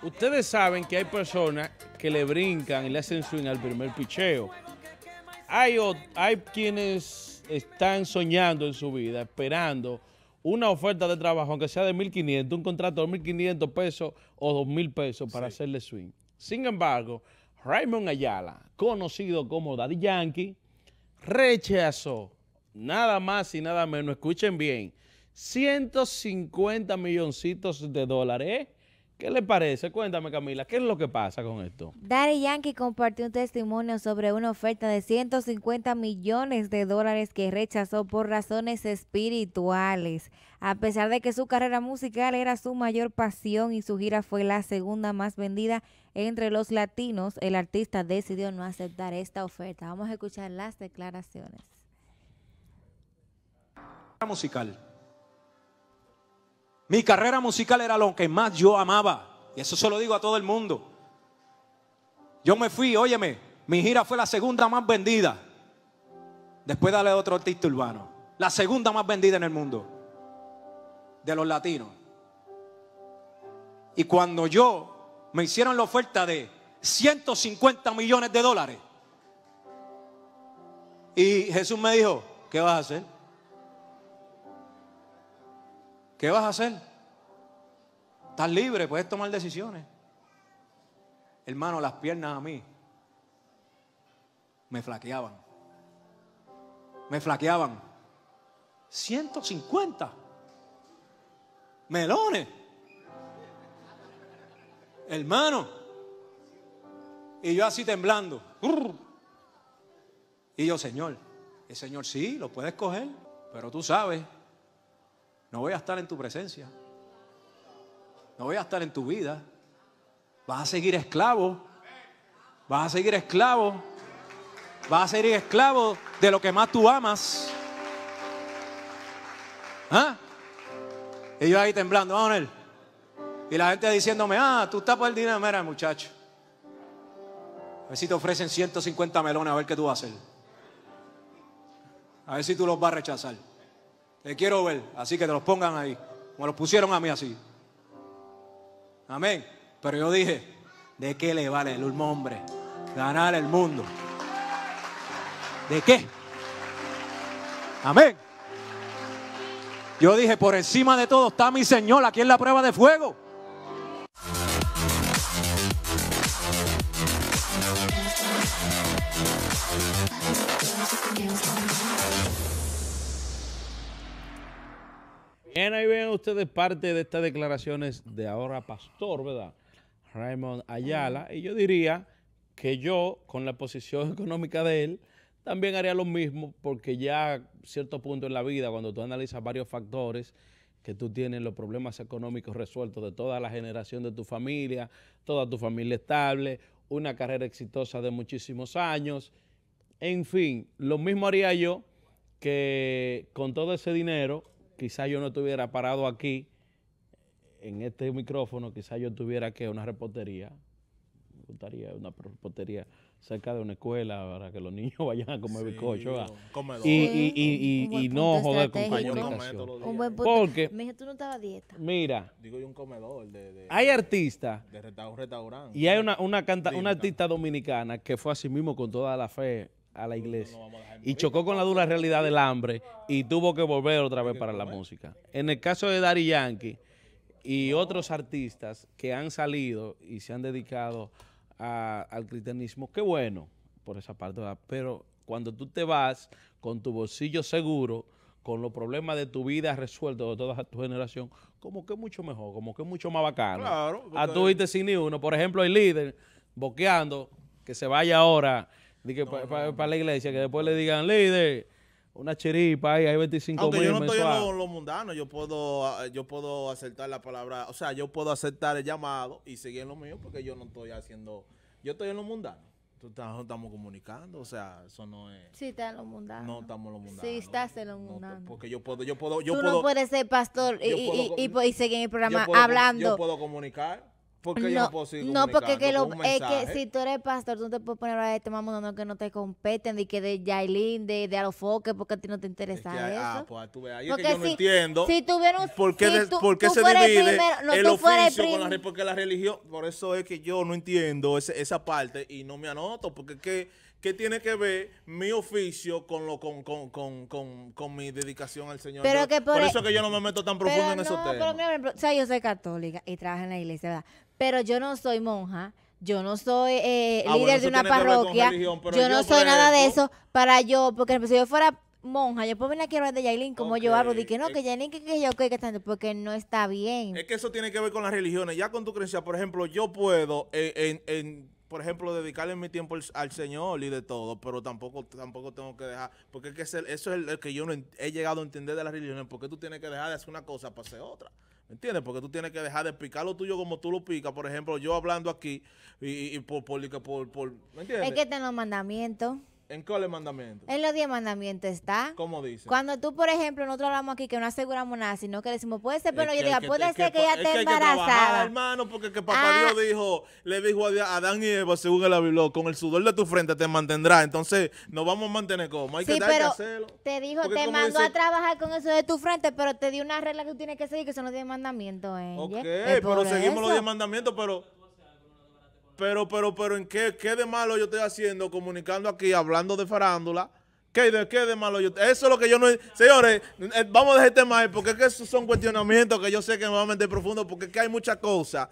Ustedes saben que hay personas que le brincan y le hacen swing al primer picheo. Hay, hay quienes están soñando en su vida, esperando una oferta de trabajo, aunque sea de 1.500, un contrato de 1.500 pesos o 2.000 pesos para hacerle swing. Sin embargo, Raymond Ayala, conocido como Daddy Yankee, rechazó nada más y nada menos, escuchen bien, 150 milloncitos de dólares ¿eh? ¿Qué le parece? Cuéntame, Camila, ¿qué es lo que pasa con esto? Daddy Yankee compartió un testimonio sobre una oferta de 150 millones de dólares que rechazó por razones espirituales. A pesar de que su carrera musical era su mayor pasión y su gira fue la segunda más vendida entre los latinos, el artista decidió no aceptar esta oferta. Vamos a escuchar las declaraciones. Musical mi carrera musical era lo que más yo amaba. Y eso se lo digo a todo el mundo. Yo me fui, óyeme, mi gira fue la segunda más vendida. Después dale otro artista urbano. La segunda más vendida en el mundo. De los latinos. Y cuando yo me hicieron la oferta de 150 millones de dólares. Y Jesús me dijo, ¿qué vas a hacer? ¿Qué vas a hacer? Estás libre, puedes tomar decisiones. Hermano, las piernas a mí me flaqueaban. Me flaqueaban. 150 melones. Hermano. Y yo así temblando. Y yo, Señor, el Señor sí, lo puedes coger, pero tú sabes no voy a estar en tu presencia. No voy a estar en tu vida. Vas a seguir esclavo. Vas a seguir esclavo. Vas a seguir esclavo de lo que más tú amas. ¿Ah? Y yo ahí temblando, vamos ah, Y la gente diciéndome, ah, tú estás por el dinero. Mira, muchacho. A ver si te ofrecen 150 melones, a ver qué tú vas a hacer. A ver si tú los vas a rechazar. Te quiero ver. Así que te los pongan ahí. Como los pusieron a mí así. Amén. Pero yo dije, ¿de qué le vale el hombre ganar el mundo? ¿De qué? Amén. Yo dije, por encima de todo está mi Señor aquí en la prueba de fuego. Bien, ahí ven ustedes parte de estas declaraciones de ahora Pastor, ¿verdad? Raymond Ayala. Y yo diría que yo, con la posición económica de él, también haría lo mismo, porque ya a cierto punto en la vida, cuando tú analizas varios factores, que tú tienes los problemas económicos resueltos de toda la generación de tu familia, toda tu familia estable, una carrera exitosa de muchísimos años. En fin, lo mismo haría yo que con todo ese dinero quizás yo no estuviera parado aquí, en este micrófono, quizás yo tuviera que una repostería, me gustaría una repostería cerca de una escuela para que los niños vayan a comer bizcocho. Y, y, y, y, no joder con comunicación. Porque, mira, un comedor hay artistas. Y hay una, una, canta, una artista dominicana que fue así mismo con toda la fe a la iglesia y chocó con la dura realidad del hambre y tuvo que volver otra vez para la música. En el caso de Dari Yankee y otros artistas que han salido y se han dedicado al cristianismo, qué bueno por esa parte, pero cuando tú te vas con tu bolsillo seguro, con los problemas de tu vida resueltos de toda tu generación, como que mucho mejor, como que mucho más bacano. Claro. A ah, tú sin ni uno. Por ejemplo, el líder boqueando que se vaya ahora para la iglesia, que después le digan, líder, una chiripa y hay 25 Aunque yo no estoy en lo mundanos, yo puedo, ah, yo puedo aceptar la palabra, o sea, yo puedo aceptar el llamado y seguir en lo mío porque yo no estoy haciendo, yo estoy en los mundanos. tú estamos comunicando, o sea, eso no es. si está en lo mundano. No estamos en lo mundano. estás en lo mundano. porque yo puedo, yo puedo, yo Tú puedo, no puedes ser pastor y, seguir en el programa hablando. Yo puedo comunicar. Porque no, yo no porque lo, es que si tú eres pastor, tú te puedes poner a este mamón que no te competen, de que de Yailin, de, de Alofoque, porque a ti no te interesa ah, eso. Ah, pues tú veas, yo que yo si, no entiendo. Si tuvieron un. ¿Por qué, por qué se divide el oficio con la, porque la religión? Por eso es que yo no entiendo ese, esa parte y no me anoto, porque es que ¿qué tiene que ver mi oficio con lo con, con, con, con, con mi dedicación al Señor? Pero que por, e eso es que yo no me meto tan profundo en no, esos temas. Pero mira, o sea, yo soy católica y trabajo en la iglesia, ¿verdad? Pero yo no soy monja. Yo no soy eh, ah, líder de una parroquia. yo, no soy nada de eso. Para yo, porque si yo fuera monja, yo puedo venir aquí a hablar de Yailin como yo hablo, de que no, eh que Yailin, que, yo, que, que tanto, porque no está bien. Es que eso tiene que ver con las religiones. Ya con tu creencia, por ejemplo, yo puedo eh, en, en, en por ejemplo, dedicarle mi tiempo al, Señor y de todo, pero tampoco tampoco tengo que dejar, porque es que eso es el, que yo no he llegado a entender de las religiones, porque tú tienes que dejar de hacer una cosa para hacer otra. ¿Me entiendes? Porque tú tienes que dejar de picar lo tuyo como tú lo picas. Por ejemplo, yo hablando aquí y, por, por, por, ¿Me entiendes? Es que están los mandamientos. ¿En el mandamiento? En los diez mandamientos está. ¿Cómo dice? Cuando tú, por ejemplo, nosotros hablamos aquí que no aseguramos nada, sino que decimos, puede ser, pero yo diga, puede ser que, ella esté embarazada. Que hermano, porque que papá ah. Dios dijo, le dijo a Adán y Eva, según el Biblia, con el sudor de tu frente te mantendrá. Entonces, nos vamos a mantener como. Hay sí, pero Te dijo, te mandó a trabajar con eso de tu frente, pero te dio una regla que tú tienes que seguir, que son los diez mandamientos. ¿eh? Ok, pero seguimos los diez mandamientos, pero pero, pero, pero, ¿en qué, qué de malo yo estoy haciendo comunicando aquí, hablando de farándula? ¿Qué de, qué de malo yo? Eso es lo que yo no... Señores, eh, vamos a dejar este tema porque es que esos son cuestionamientos que yo sé que me van a meter profundo porque es que hay muchas cosas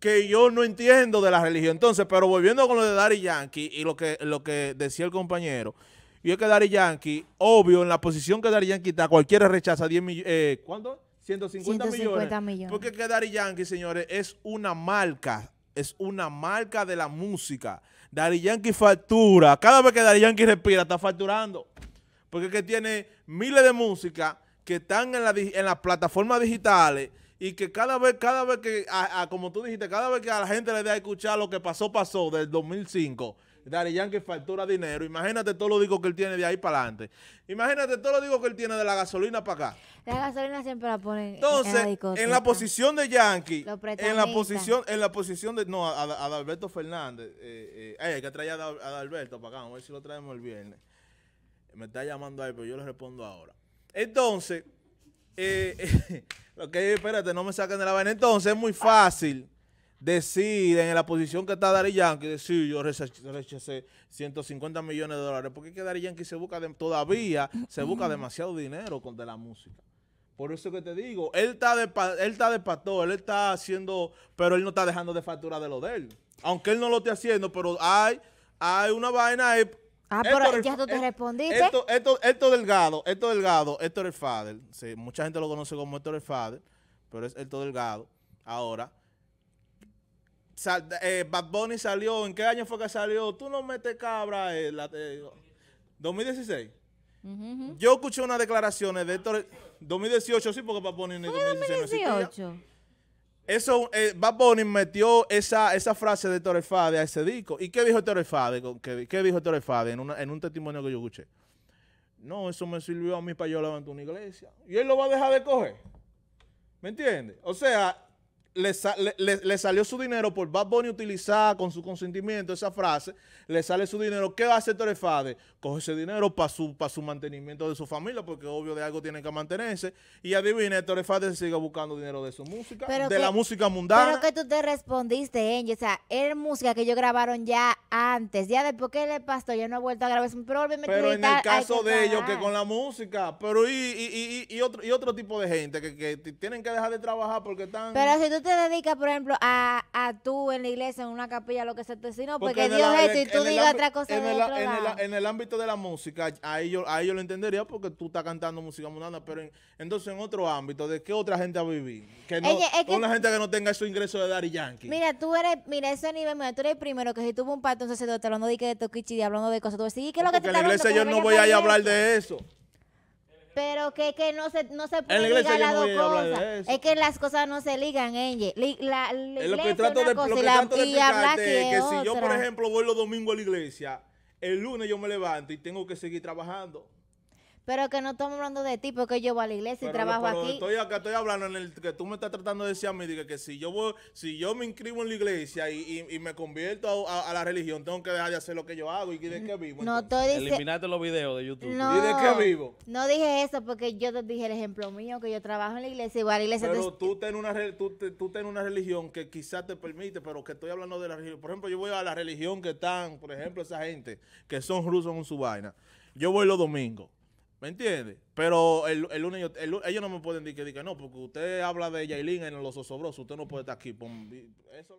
que yo no entiendo de la religión. Entonces, pero volviendo con lo de Dari Yankee y lo que, lo que decía el compañero, y es que Dari Yankee, obvio, en la posición que Dari Yankee está, cualquiera rechaza 10 millones... Eh, ¿Cuánto? 150, millones. Porque es que Yankee, señores, es una marca es una marca de la música. Dari Yankee factura. Cada vez que Dari Yankee respira, está facturando. Porque es que tiene miles de música que están en, en las plataformas digitales y que cada vez, cada vez que, como tú dijiste, cada vez que a la gente le da a escuchar lo que pasó, pasó del 2005 Dale, Yankee factura dinero. Imagínate todo lo digo que él tiene de ahí para adelante. Imagínate todo lo digo que él tiene de la gasolina para acá. La gasolina siempre la ponen. Entonces, en la, posición de Yankee, en la posición, en la posición de. No, a, Alberto Fernández. Eh, eh, eh, hay que traer a, Alberto para acá. Vamos a ver si lo traemos el viernes. Me está llamando ahí, pero yo le respondo ahora. Entonces. Eh, lo que espérate, no me saquen de la vaina. Entonces es muy fácil decir en la posición que está Dari Yankee, decir yo rechacé 150 millones de dólares, porque es que Dari Yankee se busca todavía, se busca demasiado dinero con de la música. Por eso que te digo, él está de él está de pastor, él está haciendo, pero él no está dejando de facturar de lo de él. Aunque él no lo esté haciendo, pero hay, hay una vaina ahí. Ah, pero ya tú te eh, respondiste. Esto, esto, esto delgado, esto delgado, el Fader. mucha gente lo conoce como esto el Fader, pero es esto delgado. Ahora, Sal, eh, Bad Bunny salió, ¿en qué año fue que salió? Tú no metes cabra. Eh, la, 2016. Yo escuché unas declaraciones de 2018, sí, porque Bad Bunny en es 2016 2018? Eso, eh, Bad Bunny metió esa, esa frase de Héctor Fade a ese disco. ¿Y qué dijo Torre Fade? ¿Qué, dijo Torre en, en un testimonio que yo escuché? No, eso me sirvió a mí para yo levantar una iglesia. Y él lo va a dejar de coger. ¿Me entiendes? O sea, le, le, le, salió su dinero por Bad Bunny utilizar con su consentimiento esa frase, le sale su dinero, ¿qué va a hacer Torefade? Coge ese dinero para su, para su mantenimiento de su familia, porque obvio de algo tienen que mantenerse. Y adivina, Torefade se sigue buscando dinero de su música, de la música mundana. Pero que tú te respondiste, Angie o sea, es música que ellos grabaron ya antes, ya después ¿qué le pasó, ya no ha vuelto a grabar, pero, pero en el caso este de ellos que con la música, pero y, y, y, y, otro, y otro tipo de gente que, que tienen que dejar de trabajar porque están... Pero si te dedicas, por ejemplo, a, a tú en la iglesia, en una capilla, lo que se te sino, porque, Dios es, y tú digas otra cosa. En, el, otro en, en, el, ámbito de la música, ahí yo, ahí yo lo entendería porque tú estás cantando música mundana, pero en, entonces en otro ámbito, ¿de qué otra gente va a vivir? Que no, es que, una gente que no tenga su ingreso de Daddy Yankee. Mira, tú eres, mira, ese nivel, mira, tú eres el primero que si tuvo un pato, un sacerdote hablando de que de toquichi, hablando de cosas, tú decís, ¿qué es lo que te En la iglesia yo no voy a hablar de eso. Pero que, que no se, no se puede ligar las dos cosas. Es que las cosas no se ligan, Angie. La, la lo que trato de, explicarte es que si yo, por ejemplo, voy los domingos a la iglesia, el lunes yo me levanto y tengo que seguir trabajando. Pero que no estamos hablando de ti, porque yo voy a la iglesia y trabajo pero aquí. Estoy acá, estoy hablando en el que tú me estás tratando de decir a mí que, que si yo voy, si yo me inscribo en la iglesia y, me convierto a, la religión, tengo que dejar de hacer lo que yo hago y de qué vivo. No estoy Eliminate los videos de YouTube. No, ¿Y de qué vivo? No dije eso porque yo te dije el ejemplo mío, que yo trabajo en la iglesia y voy a la iglesia. Pero tú ten una tú ten una religión que quizás te permite, pero que estoy hablando de la religión. Por ejemplo, yo voy a la religión que están, por ejemplo, esa gente que son rusos en su vaina. Yo voy los domingos. ¿Me entiendes? Pero el, el ellos no me pueden decir que, que no, porque usted habla de Yailin en los osobrosos, usted no puede estar aquí. Eso